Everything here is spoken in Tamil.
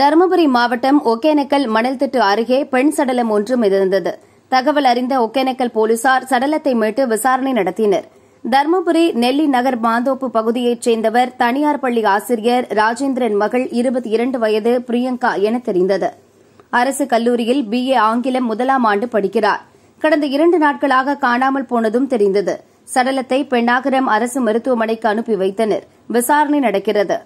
தருமபுரி மாவட்டம் ஒகேனக்கல் மணல் திட்டு அருகே பெண் சடலம் ஒன்று மிதந்தது தகவல் அறிந்த ஒகேனக்கல் போலீசார் சடலத்தை மீட்டு விசாரணை நடத்தினர் தருமபுரி நெல்லி நகர் மாந்தோப்பு பகுதியைச் சேர்ந்தவர் தனியார் பள்ளி ஆசிரியர் ராஜேந்திரன் மகள் இருபத்தி இரண்டு வயது பிரியங்கா என தெரிந்தது அரசு கல்லூரியில் பிஏ ஆங்கிலம் முதலாம் ஆண்டு படிக்கிறார் கடந்த இரண்டு நாட்களாக காணாமல் போனதும் தெரிந்தது சடலத்தை பெண்ணாகரம் அரசு மருத்துவமனைக்கு அனுப்பி வைத்தனர் விசாரணை நடக்கிறது